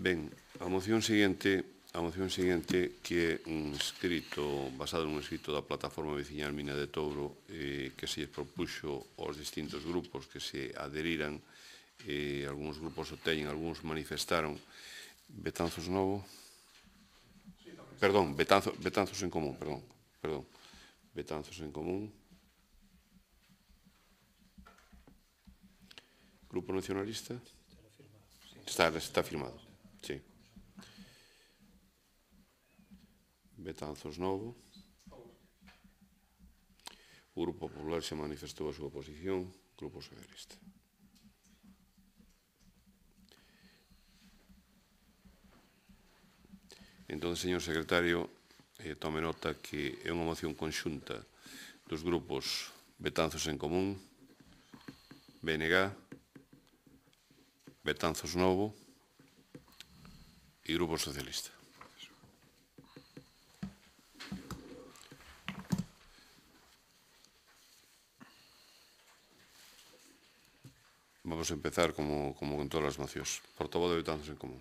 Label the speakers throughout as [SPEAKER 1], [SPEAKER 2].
[SPEAKER 1] Ben, a moción seguinte A moción seguinte que é un escrito basado nun escrito da plataforma veciñal Mina de Touro eh, que se propuxo aos distintos grupos que se adheriran eh, algúns grupos o teñen, algúns manifestaron Betanzos Novo perdón, Betanzo, Betanzos en Común perdón, perdón Betanzos en Común Grupo Nacionalista está, está firmado Betanzos Novo. O Grupo Popular se manifestou a súa posición, Grupo Socialista. Entón, señor secretario, eh, tome nota que é unha moción conxunta dos grupos Betanzos en Común, BNG, Betanzos Novo e Grupo Socialista. vamos empezar como, como con todas as mocións. Portavoz de Habitantes en Común.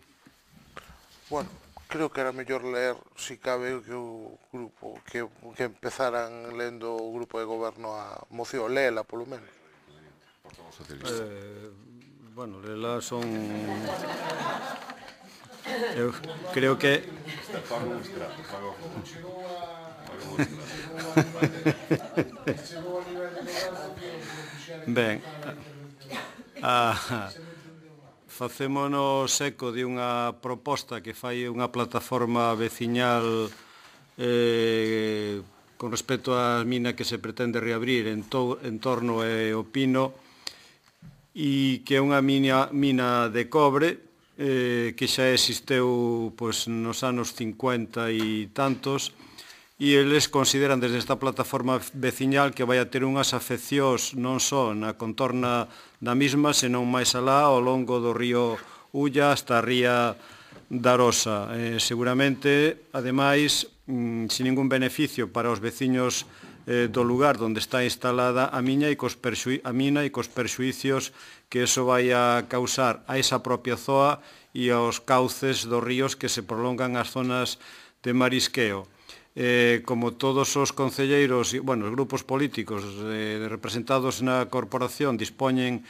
[SPEAKER 2] Bueno, creo que era mellor ler, si cabe, que o grupo que, que empezaran lendo o grupo de goberno a moción, léela polo menos.
[SPEAKER 3] socialista. Eh, bueno, lela son Eu creo que Ben, Ah, facémonos eco de unha proposta que fai unha plataforma veciñal eh, con respecto á mina que se pretende reabrir en, to, en torno e eh, pino e que é unha mina, mina de cobre eh, que xa existeu pois, nos anos 50 e tantos e e eles consideran desde esta plataforma veciñal que vai a ter unhas afeccións non só na contorna da mesma, senón máis alá ao longo do río Ulla hasta a ría da Rosa. Eh, seguramente, ademais, mm, sin ningún beneficio para os veciños eh, do lugar onde está instalada a miña e cos perxui, a mina e cos perxuicios que eso vai a causar a esa propia zoa e aos cauces dos ríos que se prolongan as zonas de marisqueo eh, como todos os concelleiros e bueno, os grupos políticos eh, representados na corporación dispoñen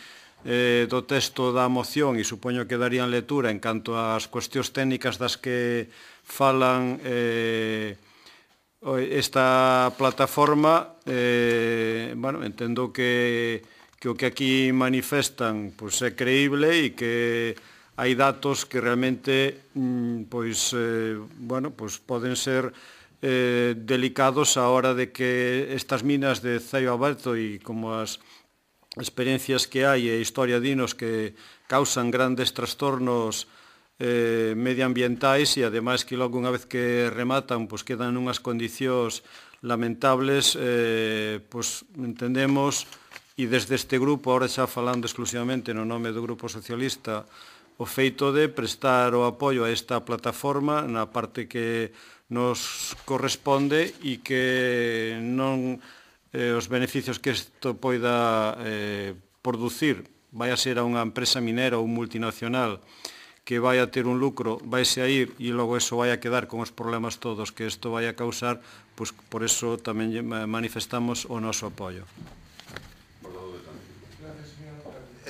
[SPEAKER 3] eh, do texto da moción e supoño que darían lectura en canto ás cuestións técnicas das que falan eh, esta plataforma, eh, bueno, entendo que, que o que aquí manifestan pois, é creíble e que hai datos que realmente mm, pois, eh, bueno, pois poden ser eh, delicados a hora de que estas minas de Ceio Aberto e como as experiencias que hai e historia dinos que causan grandes trastornos eh, medioambientais e ademais que logo unha vez que rematan pois quedan unhas condicións lamentables eh, pois entendemos e desde este grupo ahora xa falando exclusivamente no nome do Grupo Socialista o feito de prestar o apoio a esta plataforma na parte que nos corresponde e que non eh, os beneficios que isto poida eh, producir vai a ser a unha empresa minera ou multinacional que vai a ter un lucro, vaise a ir e logo eso vai a quedar con os problemas todos que isto vai a causar, pois por eso tamén manifestamos o noso apoio.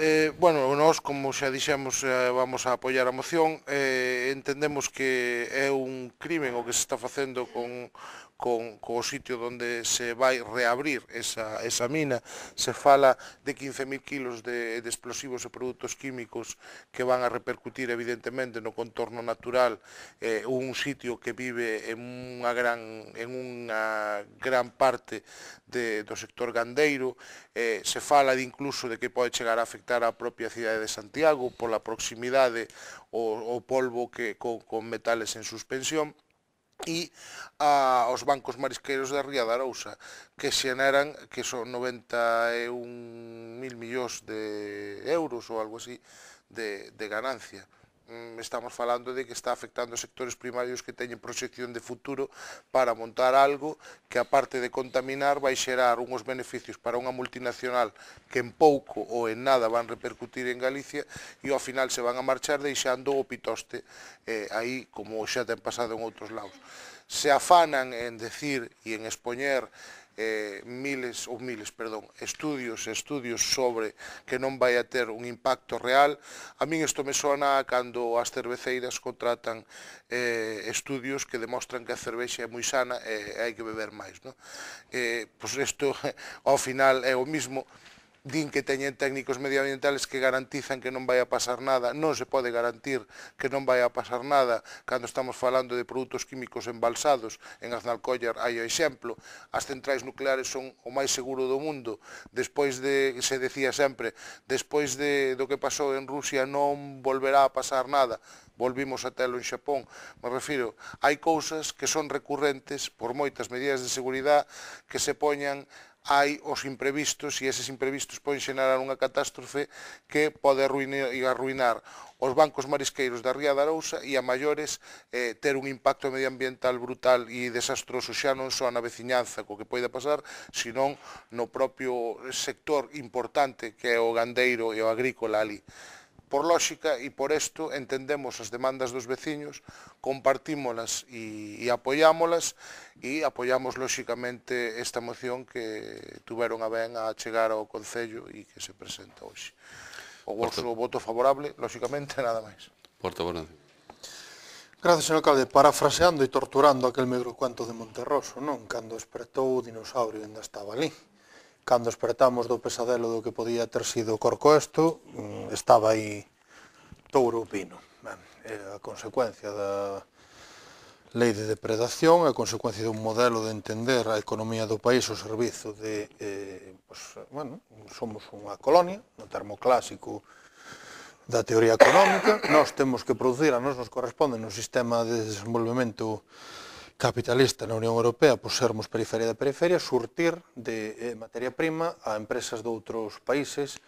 [SPEAKER 2] Eh, bueno, nós, como xa dixemos, eh, vamos a apoiar a moción. Eh, entendemos que é un crimen o que se está facendo con, con, co sitio onde se vai reabrir esa, esa mina. Se fala de 15.000 kilos de, de explosivos e produtos químicos que van a repercutir evidentemente no contorno natural eh, un sitio que vive en unha gran, en unha gran parte de, do sector gandeiro. Eh, se fala de incluso de que pode chegar a afectar a propia cidade de Santiago pola proximidade o, o polvo que, con, con metales en suspensión e a, aos bancos marisqueiros da Ría da Arousa, que xeneran que son 91 mil millóns de euros ou algo así de, de ganancia. Mm, estamos falando de que está afectando a sectores primarios que teñen proxección de futuro para montar algo que aparte de contaminar vai xerar unhos beneficios para unha multinacional que en pouco ou en nada van repercutir en Galicia e ao final se van a marchar deixando o pitoste eh, aí como xa ten pasado en outros lados. Se afanan en decir e en expoñer eh, miles ou miles, perdón, estudios e estudios sobre que non vai a ter un impacto real. A min isto me sona cando as cerveceiras contratan eh, estudios que demostran que a cervexa é moi sana e hai que beber máis. Non? Eh, pois isto ao final é o mismo din que teñen técnicos medioambientales que garantizan que non vai a pasar nada, non se pode garantir que non vai a pasar nada cando estamos falando de produtos químicos embalsados, en Aznalcóllar hai o exemplo, as centrais nucleares son o máis seguro do mundo, despois de, se decía sempre, despois de, do que pasou en Rusia non volverá a pasar nada, volvimos a telo en Xapón, me refiro, hai cousas que son recurrentes por moitas medidas de seguridade que se poñan hai os imprevistos e eses imprevistos poden xenerar unha catástrofe que pode arruinar, arruinar os bancos marisqueiros da Ría da Arousa e a maiores eh, ter un impacto medioambiental brutal e desastroso xa non só na veciñanza co que poida pasar, senón no propio sector importante que é o gandeiro e o agrícola ali. Por lógica e por isto entendemos as demandas dos veciños, compartímolas e, e apoiámolas e apoiamos lógicamente esta moción que tuveron a ben a chegar ao Concello e que se presenta hoxe. O vosso voto favorable, lógicamente, nada máis.
[SPEAKER 1] Porto bueno.
[SPEAKER 4] Gracias, señor alcalde. Parafraseando e torturando aquel megro cuento de Monterroso, non? Cando espretou o dinosaurio ainda estaba ali. Cando despertamos do pesadelo do que podía ter sido Corcoesto, mm, estaba aí touro pino. É a consecuencia da lei de depredación, é a consecuencia dun modelo de entender a economía do país o servizo de, eh, pues, bueno, somos unha colonia, no termo clásico, da teoría económica, nós temos que producir, a nós nos corresponde no sistema de desenvolvemento económico capitalista na Unión Europea por sermos periferia da periferia, surtir de eh, materia prima a empresas de outros países,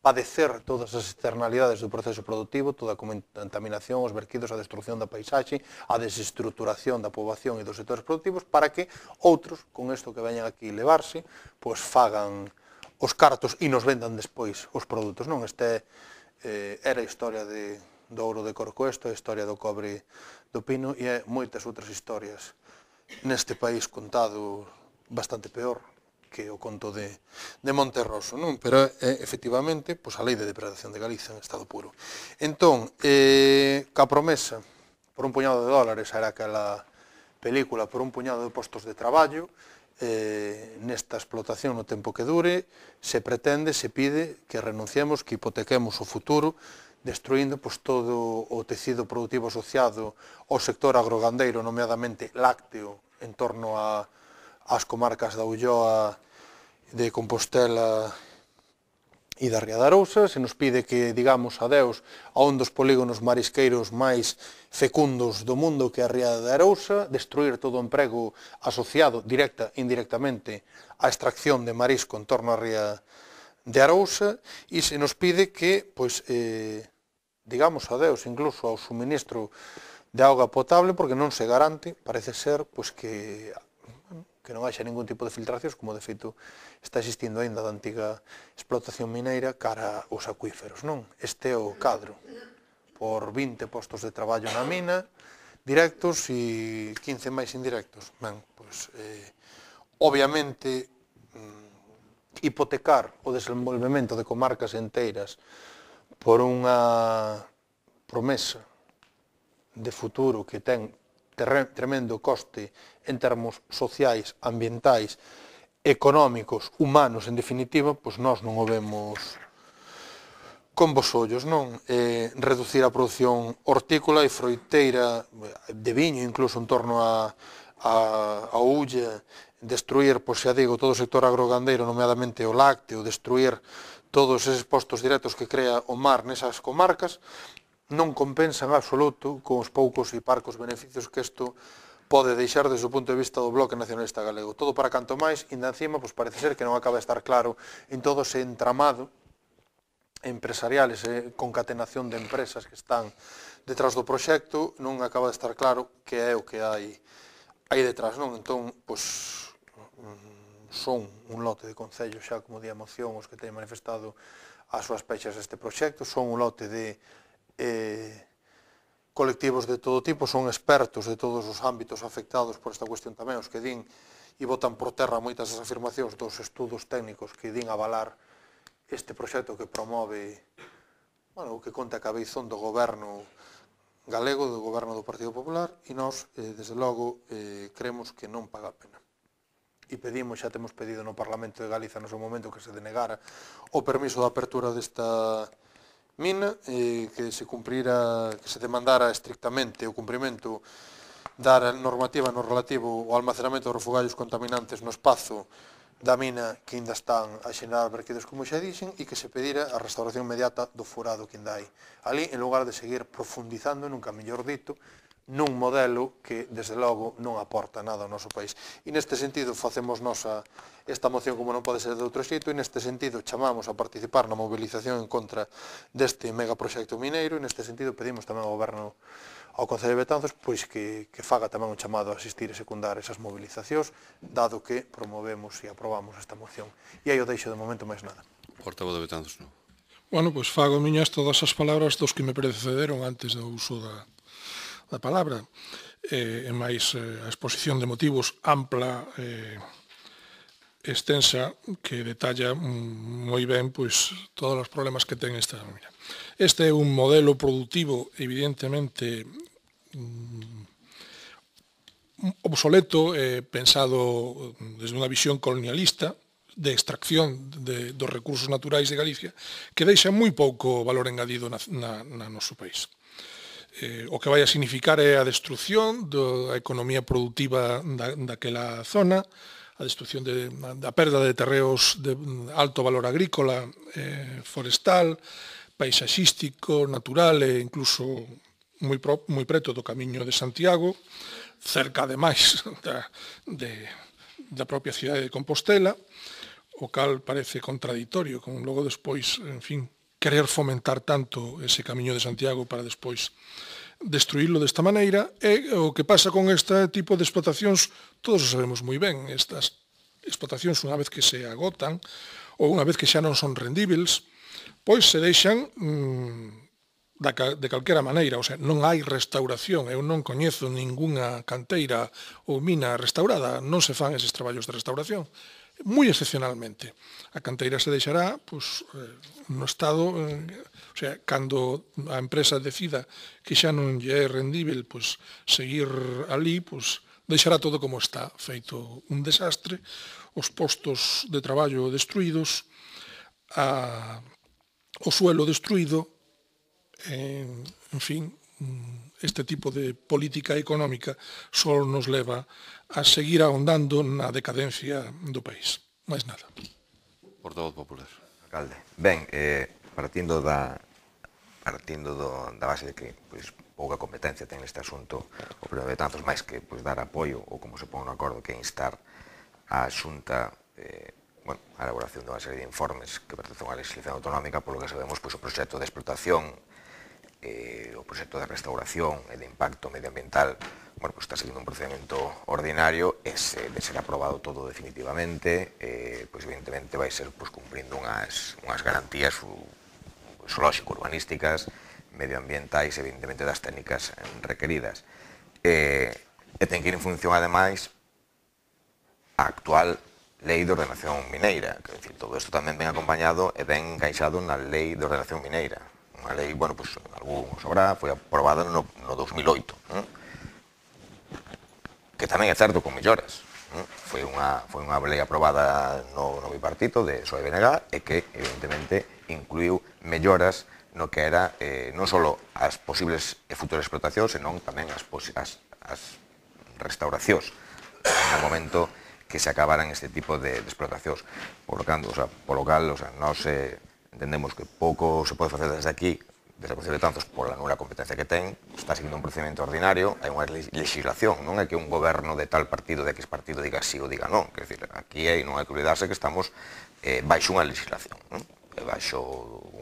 [SPEAKER 4] padecer todas as externalidades do proceso productivo, toda a contaminación, os verquidos, a destrucción da paisaxe, a desestruturación da poboación e dos sectores productivos, para que outros, con isto que veñan aquí levarse, pois fagan os cartos e nos vendan despois os produtos. Non este eh, era a historia de do ouro de Corcoesto, a historia do cobre do pino e moitas outras historias neste país contado bastante peor que o conto de, de Monterroso, non? Pero é, eh, efectivamente, pois a lei de depredación de Galiza en estado puro. Entón, eh, ca promesa por un puñado de dólares era aquela película por un puñado de postos de traballo, eh, nesta explotación no tempo que dure, se pretende, se pide que renunciemos, que hipotequemos o futuro destruindo pois, todo o tecido productivo asociado ao sector agrogandeiro, nomeadamente lácteo, en torno a, ás comarcas da Ulloa, de Compostela e da Ría da Arousa, se nos pide que digamos adeus a un dos polígonos marisqueiros máis fecundos do mundo que a Ría da Arousa, destruir todo o emprego asociado directa e indirectamente á extracción de marisco en torno á Ría de Arousa, e se nos pide que pois, eh, digamos adeus Deus, incluso ao suministro de auga potable, porque non se garante, parece ser, pois que que non haxa ningún tipo de filtracións, como de feito está existindo aínda da antiga explotación mineira cara aos acuíferos, non? Este é o cadro, por 20 postos de traballo na mina, directos e 15 máis indirectos. Ben, pois, eh, obviamente, mm, hipotecar o desenvolvemento de comarcas enteiras por unha promesa de futuro que ten tremendo coste en termos sociais, ambientais, económicos, humanos, en definitiva, pois nós non o vemos con vos ollos, non? Eh, reducir a produción hortícola e froiteira de viño, incluso en torno a, a, a ulla, destruir, pois xa digo, todo o sector agrogandeiro, nomeadamente o lácteo, destruir todos eses postos directos que crea o mar nesas comarcas non compensan absoluto con os poucos e parcos beneficios que isto pode deixar desde o punto de vista do Bloque Nacionalista Galego. Todo para canto máis, inda encima, pois parece ser que non acaba de estar claro en todo ese entramado empresarial, ese concatenación de empresas que están detrás do proxecto, non acaba de estar claro que é o que hai aí detrás, non? Entón, pois, son un lote de concellos xa como di a moción os que teñen manifestado as súas pechas este proxecto, son un lote de eh, colectivos de todo tipo, son expertos de todos os ámbitos afectados por esta cuestión tamén, os que din e votan por terra moitas as afirmacións dos estudos técnicos que din avalar este proxecto que promove bueno, o que conta Cabezón do goberno galego, do goberno do Partido Popular, e nós, eh, desde logo, eh, creemos que non paga a pena e pedimos, xa temos pedido no Parlamento de Galiza no seu momento que se denegara o permiso de apertura desta mina e que se cumprira, que se demandara estrictamente o cumprimento da normativa no relativo ao almacenamento de refugallos contaminantes no espazo da mina que ainda están a xenar vertidos como xa dixen e que se pedira a restauración inmediata do furado que ainda hai. Ali, en lugar de seguir profundizando, nunca mellor dito, nun modelo que, desde logo, non aporta nada ao noso país. E neste sentido, facemos nosa esta moción como non pode ser de outro xeito, e neste sentido chamamos a participar na mobilización en contra deste megaproxecto mineiro, e neste sentido pedimos tamén ao goberno ao Concello de Betanzos pois que, que faga tamén un chamado a asistir e secundar esas mobilizacións, dado que promovemos e aprobamos esta moción. E aí o deixo de momento máis nada.
[SPEAKER 1] Portavoz de Betanzos, non?
[SPEAKER 5] Bueno, pois fago miñas todas as palabras dos que me precederon antes do uso da, da palabra, eh, e máis eh, a exposición de motivos ampla eh, extensa que detalla moi ben pois todos os problemas que ten esta familia. Este é un modelo productivo evidentemente mm, obsoleto eh, pensado desde unha visión colonialista de extracción de, dos recursos naturais de Galicia que deixa moi pouco valor engadido na, na, na noso país eh, o que vai a significar é a destrucción da economía produtiva da, daquela zona, a destrucción de, da perda de terreos de alto valor agrícola, eh, forestal, paisaxístico, natural e incluso moi, pro, moi preto do camiño de Santiago, cerca ademais da, de, da propia cidade de Compostela, o cal parece contradictorio, como logo despois, en fin, querer fomentar tanto ese camiño de Santiago para despois destruílo desta maneira e o que pasa con este tipo de explotacións todos o sabemos moi ben estas explotacións unha vez que se agotan ou unha vez que xa non son rendíveis pois se deixan mmm, da, de calquera maneira, o sea, non hai restauración, eu non coñezo ningunha canteira ou mina restaurada, non se fan eses traballos de restauración moi excepcionalmente. A canteira se deixará pois, no estado, eh, o sea, cando a empresa decida que xa non lle é rendível pois, seguir ali, pois, deixará todo como está, feito un desastre, os postos de traballo destruídos, a, o suelo destruído, en, en fin, Mm, este tipo de política económica só nos leva a seguir ahondando na decadencia do país. Máis nada.
[SPEAKER 6] o Popular. Alcalde. Ben, eh, partindo da partindo do, da base de que pois, pouca competencia ten neste asunto o problema de tantos máis que pois, dar apoio ou como se pon un acordo que instar a xunta eh, bueno, a elaboración de unha serie de informes que pertencen á legislación autonómica, polo que sabemos pois, o proxecto de explotación eh, o proxecto de restauración e de impacto medioambiental bueno, pues está seguindo un procedimento ordinario e se, de ser aprobado todo definitivamente eh, pois evidentemente vai ser pois, cumprindo unhas, unhas garantías zoolóxico urbanísticas medioambientais evidentemente das técnicas requeridas eh, e ten que ir en función ademais a actual lei de ordenación mineira que, decir, todo isto tamén ven acompañado e ven encaixado na lei de ordenación mineira a lei, bueno, pues, algún sobra, foi aprobada no, no 2008, ¿no? ¿eh? que tamén é certo con melloras. ¿no? ¿eh? Foi unha, foi unha lei aprobada no, no bipartito de Soe BNG e que, evidentemente, incluiu melloras no que era eh, non só as posibles e futuras explotacións, senón tamén as, as, as restauracións no momento que se acabaran este tipo de, de explotacións. Por lo, o sea, por lo cal, o sea, non se... Eh, entendemos que pouco se pode facer desde aquí, desde o Concello de Tanzos, pola nula competencia que ten, está seguindo un procedimento ordinario, hai unha legislación, non é que un goberno de tal partido, de X partido, diga sí ou diga non, quer dizer, aquí hai, non hai que olvidarse que estamos eh, baixo unha legislación, non? baixo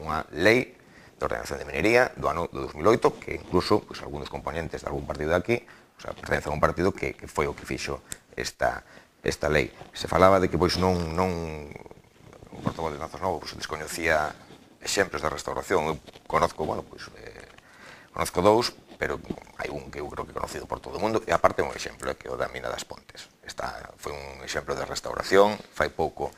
[SPEAKER 6] unha lei de ordenación de minería do ano do 2008, que incluso pues, algúns componentes de algún partido de aquí, o sea, pertence a un partido que, que foi o que fixo esta, esta lei. Se falaba de que pois non, non portavoz de Nazos Novo, pois, descoñecía exemplos da restauración. Eu conozco, bueno, pois, eh, conozco dous, pero hai un que eu creo que conocido por todo o mundo, e aparte un exemplo que é o da mina das Pontes. Esta foi un exemplo de restauración, fai pouco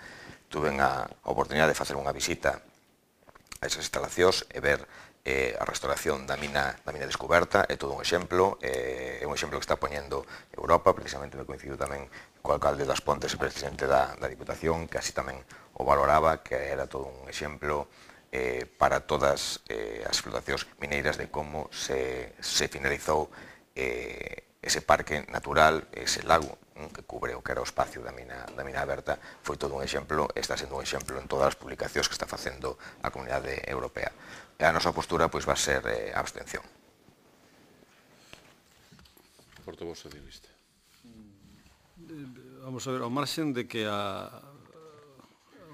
[SPEAKER 6] tuve a oportunidade de facer unha visita a esas instalacións e ver eh, a restauración da mina da mina descoberta é todo un exemplo, eh, é un exemplo que está poñendo Europa, precisamente me coincidiu tamén co alcalde das Pontes e presidente da, da Diputación, que así tamén o valoraba que era todo un exemplo eh, para todas eh, as explotacións mineiras de como se, se finalizou eh, ese parque natural, ese lago eh, que cubre o que era o espacio da mina, da mina aberta, foi todo un exemplo, está sendo un exemplo en todas as publicacións que está facendo a Comunidade Europea. E a nosa postura pois, va a ser eh, abstención. Portavoz socialista.
[SPEAKER 3] Mm, eh, vamos a ver, ao marxen de que a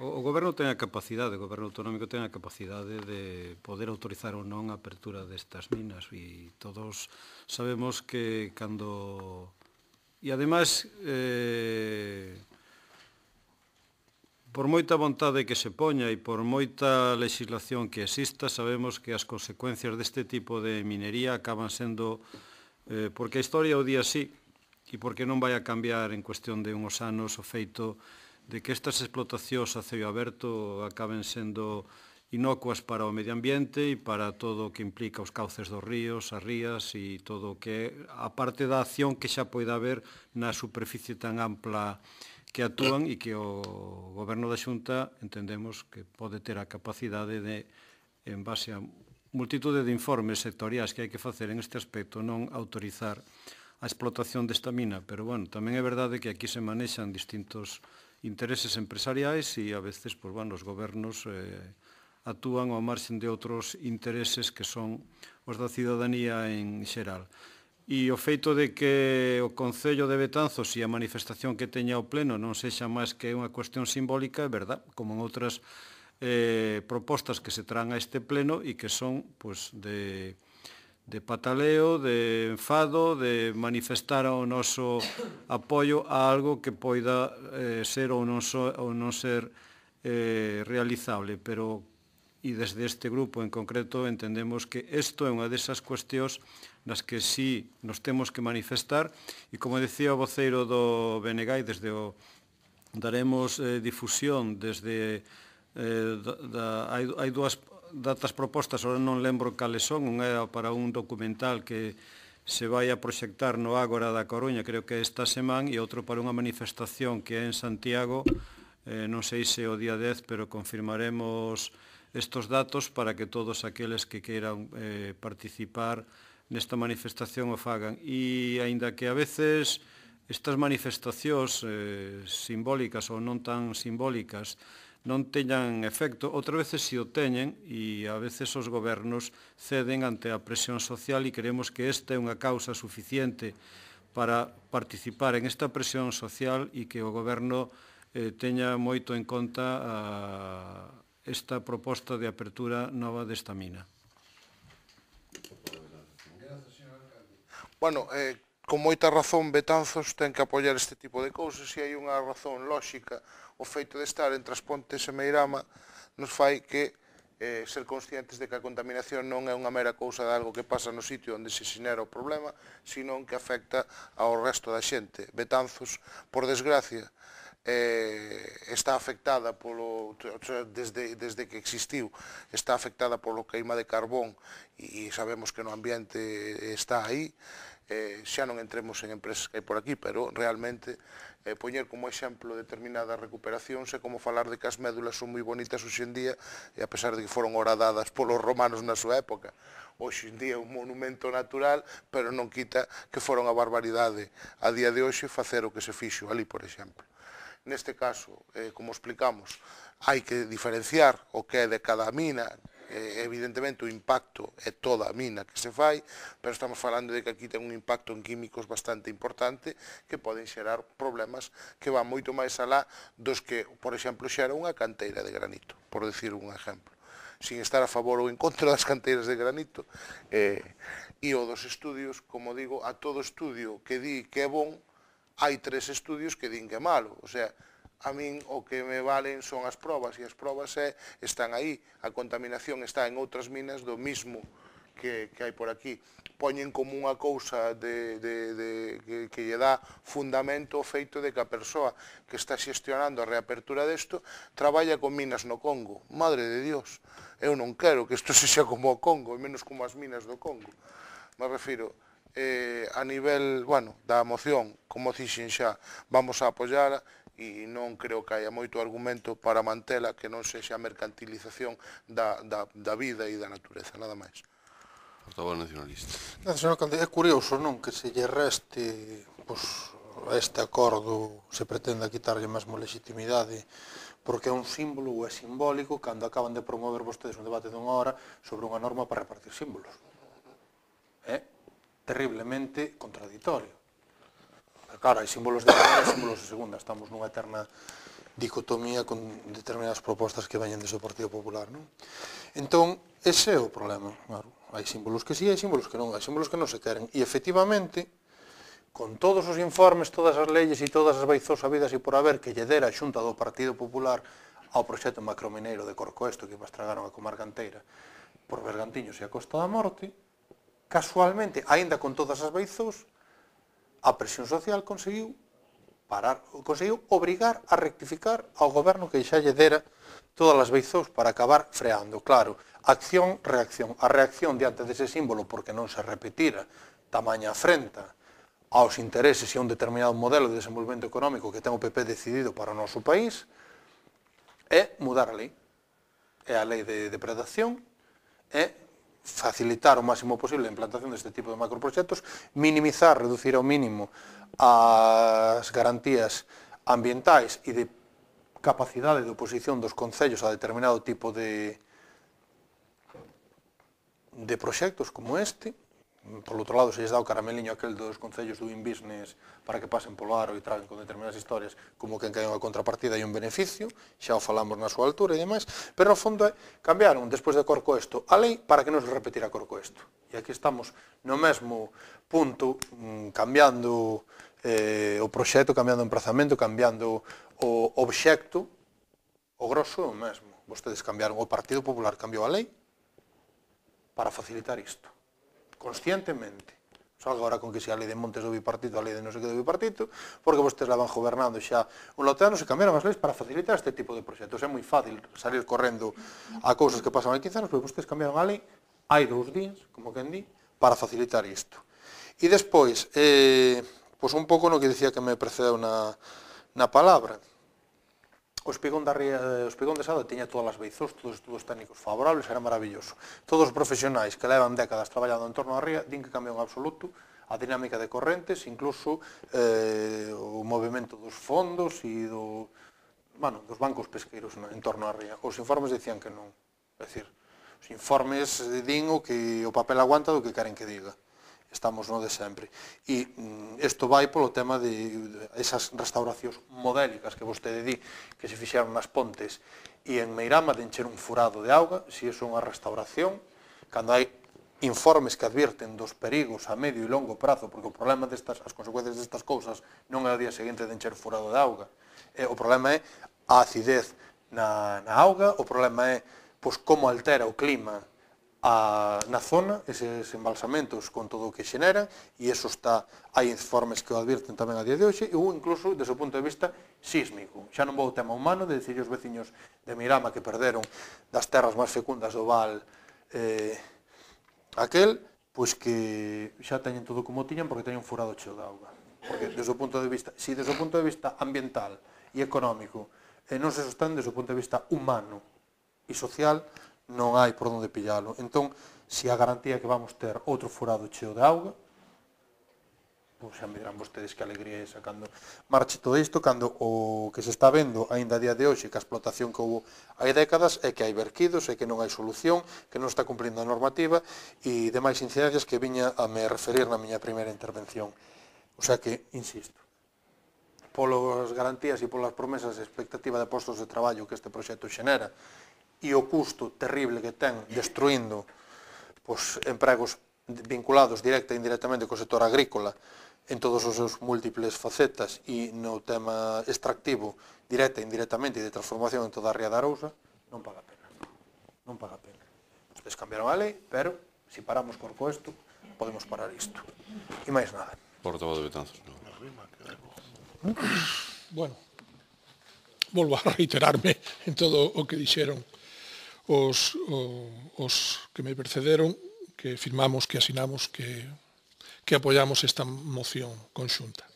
[SPEAKER 3] O, goberno ten a capacidade, o goberno autonómico ten a capacidade de poder autorizar ou non a apertura destas minas e todos sabemos que cando e ademais eh, por moita vontade que se poña e por moita legislación que exista, sabemos que as consecuencias deste tipo de minería acaban sendo eh, porque a historia o día sí e porque non vai a cambiar en cuestión de unhos anos o feito de que estas explotacións a ceo aberto acaben sendo inocuas para o medio ambiente e para todo o que implica os cauces dos ríos, as rías e todo o que a parte da acción que xa poida haber na superficie tan ampla que actúan e que o goberno da Xunta entendemos que pode ter a capacidade de en base a multitude de informes sectoriais que hai que facer en este aspecto non autorizar a explotación desta mina, pero bueno, tamén é verdade que aquí se manexan distintos intereses empresariais e a veces pues, bueno, os gobernos eh, actúan ao marxen de outros intereses que son os da cidadanía en xeral. E o feito de que o Concello de Betanzos e a manifestación que teña o Pleno non sexa máis que unha cuestión simbólica, é verdad, como en outras eh, propostas que se traen a este Pleno e que son pues, de de pataleo, de enfado, de manifestar o noso apoio a algo que poida eh, ser ou non, so, ou non ser eh, realizable, pero e desde este grupo en concreto entendemos que isto é unha desas cuestións nas que sí nos temos que manifestar e como decía o voceiro do BNG desde o daremos eh, difusión desde eh, da, da, hai, hai dúas datas propostas, ora non lembro cales son, unha era para un documental que se vai a proxectar no Ágora da Coruña, creo que esta semana, e outro para unha manifestación que é en Santiago, eh, non sei se o día 10, pero confirmaremos estos datos para que todos aqueles que queiran eh, participar nesta manifestación o fagan. E, aínda que a veces estas manifestacións eh, simbólicas ou non tan simbólicas non teñan efecto, outra veces si o teñen e a veces os gobernos ceden ante a presión social e creemos que esta é unha causa suficiente para participar en esta presión social e que o goberno eh, teña moito en conta a, esta proposta de apertura nova desta mina.
[SPEAKER 2] Bueno, eh, con moita razón Betanzos ten que apoiar este tipo de cousas e hai unha razón lóxica o feito de estar entre as Pontes e Meirama nos fai que eh, ser conscientes de que a contaminación non é unha mera cousa de algo que pasa no sitio onde se xinera o problema, sino que afecta ao resto da xente. Betanzos, por desgracia, eh, está afectada polo desde, desde que existiu está afectada polo queima de carbón e, e sabemos que no ambiente está aí eh, xa non entremos en empresas que hai por aquí pero realmente eh, poñer como exemplo determinadas recuperacións e como falar de que as médulas son moi bonitas hoxendía e a pesar de que foron horadadas polos romanos na súa época hoxe en día un monumento natural, pero non quita que foron a barbaridade a día de hoxe facer o que se fixo ali, por exemplo. Neste caso, eh, como explicamos, hai que diferenciar o que é de cada mina, eh, evidentemente o impacto é toda a mina que se fai, pero estamos falando de que aquí ten un impacto en químicos bastante importante que poden xerar problemas que van moito máis alá dos que, por exemplo, xera unha canteira de granito, por decir un exemplo sin estar a favor ou en contra das canteiras de granito eh, e o dos estudios, como digo, a todo estudio que di que é bon hai tres estudios que din que é malo, o sea, a min o que me valen son as probas, e as probas é, están aí, a contaminación está en outras minas do mismo que, que hai por aquí. Poñen como unha cousa de, de, de, que, que lle dá fundamento o feito de que a persoa que está xestionando a reapertura desto traballa con minas no Congo. Madre de Dios, eu non quero que isto sexa como o Congo, e menos como as minas do Congo. Me refiro, eh, a nivel, bueno, da moción, como dixen xa, vamos a apoiar e non creo que haya moito argumento para mantela que non sexa a mercantilización da, da, da vida e da natureza, nada máis. Portavoz nacionalista.
[SPEAKER 1] señor
[SPEAKER 4] Candé, é curioso, non, que se lle reste pois, a este acordo se pretenda quitarlle mesmo legitimidade porque é un símbolo ou é simbólico cando acaban de promover vostedes un debate dunha hora sobre unha norma para repartir símbolos. Eh? terriblemente contradictorio. Pero claro, hai símbolos de primeira e símbolos de segunda, estamos nunha eterna dicotomía con determinadas propostas que veñen deso Partido Popular, non? Entón, ese é o problema, claro. Hai símbolos que sí, hai símbolos que non, hai símbolos que non se queren. E efectivamente, con todos os informes, todas as leyes e todas as baizosas vidas e por haber que lle dera xunta do Partido Popular ao proxecto macromineiro de Corcoesto que pastragaron a comarca anteira por Bergantiños e a Costa da Morte, casualmente, aínda con todas as beizos, a presión social conseguiu parar, conseguiu obrigar a rectificar ao goberno que xa lle dera todas as beizos para acabar freando. Claro, acción, reacción. A reacción diante dese símbolo, porque non se repetira tamaña afrenta aos intereses e a un determinado modelo de desenvolvemento económico que ten o PP decidido para o noso país, é mudar a lei. É a lei de depredación, é facilitar o máximo posible a implantación deste tipo de macroproxectos, minimizar, reducir ao mínimo as garantías ambientais e de capacidade de oposición dos concellos a determinado tipo de, de proxectos como este, Por outro lado, se lles dá o carameliño aquel dos concellos do Inbusiness para que pasen polo aro e traguen con determinadas historias como que encaen unha contrapartida e un beneficio, xa o falamos na súa altura e demais, pero no fondo é, cambiaron despois de corco esto a lei para que non se repetira corco esto. E aquí estamos no mesmo punto, mm, cambiando eh, o proxecto, cambiando o emprazamento, cambiando o obxecto, o grosso é o mesmo. Vostedes cambiaron, o Partido Popular cambiou a lei para facilitar isto conscientemente. Só agora con que se a lei de montes do bipartito, a lei de non sei que do bipartito, porque vostedes la van gobernando xa un loteano, se cambiaron as leis para facilitar este tipo de proxectos. É moi fácil salir correndo a cousas que pasan hai 15 anos, pero vostedes cambiaron a lei hai dous días, como que di, para facilitar isto. E despois, eh, pois un pouco no que dicía que me precedeu na, na palabra, o espigón, da, eh, o espigón de Sado tiña todas as beizos, todos os estudos técnicos favorables, era maravilloso. Todos os profesionais que levan décadas traballando en torno á ría din que cambiou en absoluto a dinámica de correntes, incluso eh, o movimento dos fondos e do, bueno, dos bancos pesqueiros en torno á ría. Os informes dicían que non.
[SPEAKER 5] É dicir, os
[SPEAKER 4] informes eh, din o que o papel aguanta do que queren que diga estamos no de sempre. E mm, isto vai polo tema de esas restauracións modélicas que vostede di, que se fixeron nas pontes e en Meirama de encher un furado de auga, se iso é unha restauración, cando hai informes que advirten dos perigos a medio e longo prazo, porque o problema destas, as consecuencias destas cousas non é o día seguinte de encher furado de auga. Eh, o problema é a acidez na, na auga, o problema é pois, como altera o clima a, na zona eses embalsamentos con todo o que xeneran e eso está, hai informes que o advirten tamén a día de hoxe un incluso desde o punto de vista sísmico. Xa non vou o tema humano de dicir os veciños de Mirama que perderon das terras máis fecundas do Val eh, aquel, pois que xa teñen todo como tiñan porque teñen furado cheo de auga. Porque desde o punto de vista, si desde o punto de vista ambiental e económico eh, non se sostén desde o punto de vista humano e social, non hai por onde pillalo. Entón, se a garantía que vamos ter outro furado cheo de auga, pois xa me dirán vostedes que alegría é esa cando marche todo isto, cando o que se está vendo aínda a día de hoxe que a explotación que houve hai décadas é que hai verquidos, é que non hai solución, que non está cumplindo a normativa e demais incidencias que viña a me referir na miña primeira intervención. O sea que, insisto, polas garantías e polas promesas de expectativa de postos de traballo que este proxecto xenera e o custo terrible que ten destruindo pois, empregos vinculados directa e indirectamente co sector agrícola en todos os seus múltiples facetas e no tema extractivo directa e indirectamente e de transformación en toda a Ría da Arousa, non paga pena. Non paga pena. Ustedes cambiaron a lei, pero se si paramos cor co podemos parar isto. E máis nada.
[SPEAKER 1] Portavoz de Betanzos.
[SPEAKER 4] No.
[SPEAKER 5] Bueno, volvo a reiterarme en todo o que dixeron os, o, os que me precederon, que firmamos, que asinamos, que, que apoiamos esta moción conxunta.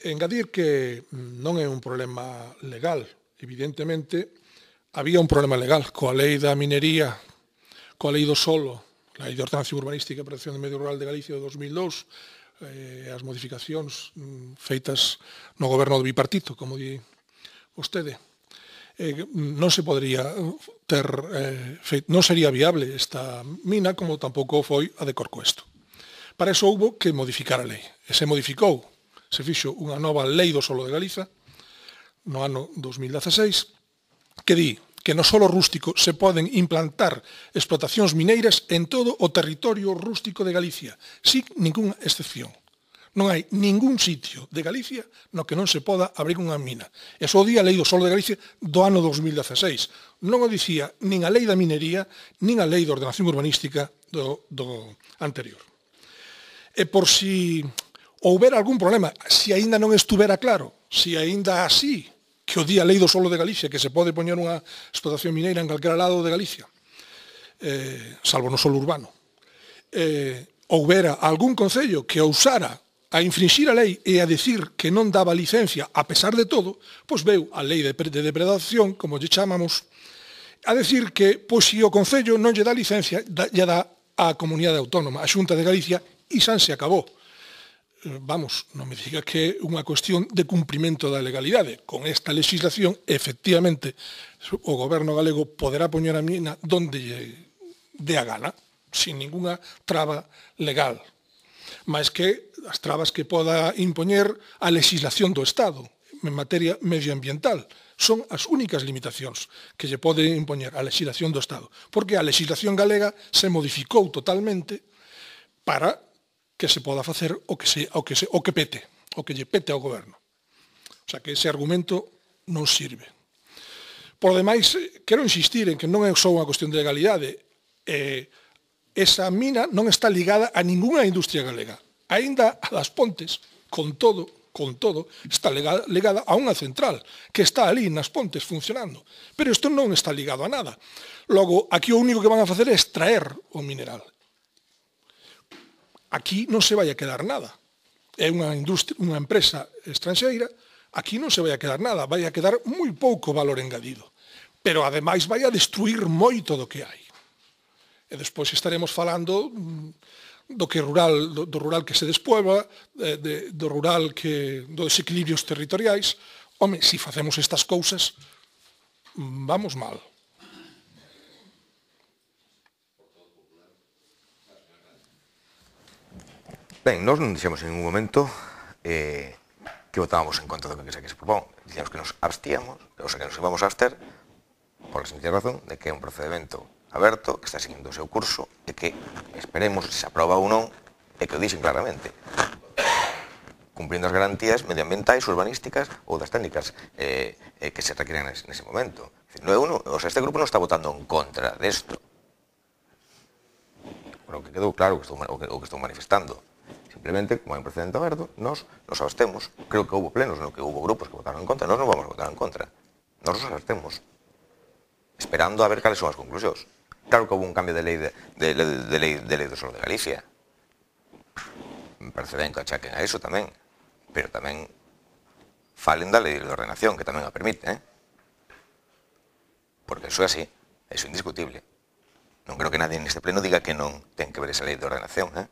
[SPEAKER 5] Engadir que non é un problema legal, evidentemente, había un problema legal coa lei da minería, coa lei do solo, a lei de ordenación urbanística e protección do medio rural de Galicia de 2002, eh, as modificacións mm, feitas no goberno do bipartito, como di vostede, eh, non se podría eh, ter eh, feito, non sería viable esta mina como tampouco foi a de Corcoesto. Para iso houbo que modificar a lei. E se modificou, se fixo unha nova lei do solo de Galiza no ano 2016 que di que no solo rústico se poden implantar explotacións mineiras en todo o territorio rústico de Galicia, sin ninguna excepción. Non hai ningún sitio de Galicia no que non se poda abrir unha mina. E só día a lei do solo de Galicia do ano 2016. Non o dicía nin a lei da minería, nin a lei de ordenación urbanística do, do anterior. E por si houbera algún problema, se si aínda non estuvera claro, se si aínda así que o día lei do solo de Galicia, que se pode poñer unha explotación mineira en calquera lado de Galicia, eh, salvo no solo urbano, eh, houbera algún concello que ousara a infringir a lei e a decir que non daba licencia a pesar de todo, pois veu a lei de, de depredación, como lle chamamos, a decir que pois se o Concello non lle dá licencia, da, lle dá a Comunidade Autónoma, a Xunta de Galicia, e san se acabou. Vamos, non me diga que é unha cuestión de cumprimento da legalidade. Con esta legislación, efectivamente, o goberno galego poderá poñer a mina donde lle dé a gana, sin ninguna traba legal. Mas que as trabas que poda impoñer a legislación do Estado en materia medioambiental. Son as únicas limitacións que lle pode impoñer a legislación do Estado, porque a legislación galega se modificou totalmente para que se poda facer o que, se, o que, se, o que pete, o que lle pete ao goberno. O sea que ese argumento non sirve. Por demais, eh, quero insistir en que non é só unha cuestión de legalidade, eh, esa mina non está ligada a ningunha industria galega aínda a das Pontes, con todo, con todo, está ligada a unha central que está ali nas Pontes funcionando. Pero isto non está ligado a nada. Logo, aquí o único que van a facer é extraer o mineral. Aquí non se vai a quedar nada. É unha, industria, unha empresa estranxeira, aquí non se vai a quedar nada, vai a quedar moi pouco valor engadido. Pero ademais vai a destruir moito do que hai. E despois estaremos falando mm, do que rural do, do rural que se despoeba, eh, de, do rural que dos equilibrios territoriais. Home, se si facemos estas cousas, vamos mal.
[SPEAKER 6] Ben, nós non dixemos en ningún momento eh, que votábamos en contra do que se que se propón. Dixemos que nos abstíamos, ou sea, que nos íbamos a abster, por la sencilla razón de que é un procedimento aberto, que está seguindo o seu curso, e que esperemos se aproba ou non, e que o dixen claramente cumprindo as garantías medioambientais, urbanísticas ou das técnicas eh, eh, que se requieren nese, nese momento. No é uno, o sea, este grupo non está votando en contra desto. Bueno, que quedou claro o que estou, o que, o que estou manifestando. Simplemente, como hai un precedente aberto, nos nos abstemos. Creo que houve plenos no que houve grupos que votaron en contra. Nós non vamos a votar en contra. Nós nos abstemos. Esperando a ver cales son as conclusións. Claro que houve un cambio de lei de, de, de, de, lei, de lei do solo de Galicia. Me parece ben que achaquen a eso tamén. Pero tamén falen da lei de ordenación, que tamén a permite. Eh? Porque eso é así. Eso é indiscutible. Non creo que nadie neste pleno diga que non ten que ver esa lei de ordenación. Eh?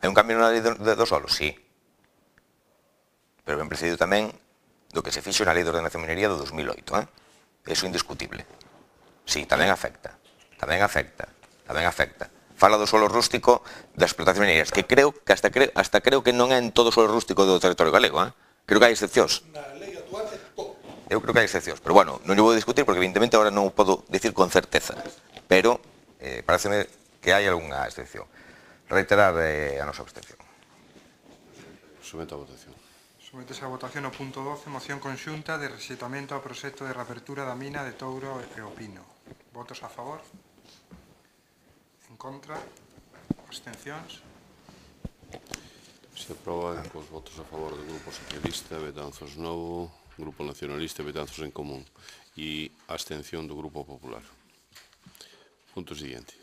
[SPEAKER 6] Hai un cambio na lei do, do solo? Sí. Pero ben precedido tamén do que se fixo na lei de ordenación minería do 2008. Eh? Eso é indiscutible. Sí, tamén afecta tamén afecta, tamén afecta. Fala do solo rústico das explotacións mineiras, que creo que hasta creo, hasta creo que non é en todo o solo rústico do territorio galego, eh? creo que hai excepcións. Na lei Eu creo que hai excepcións, pero bueno, non lle vou discutir porque evidentemente agora non o podo dicir con certeza, pero eh, pareceme que hai algunha excepción. Reiterar eh, a nosa abstención. Someto a votación.
[SPEAKER 5] Sometese a votación o punto 12, moción conxunta de rexeitamento ao proxecto de reapertura da mina de Touro e Opino. Votos a favor?
[SPEAKER 4] Contra? Abstencións?
[SPEAKER 1] Se aproba cos pois, votos a favor do Grupo Socialista, Betanzos Novo, Grupo Nacionalista, Betanzos en Común e abstención do Grupo Popular. Punto siguiente.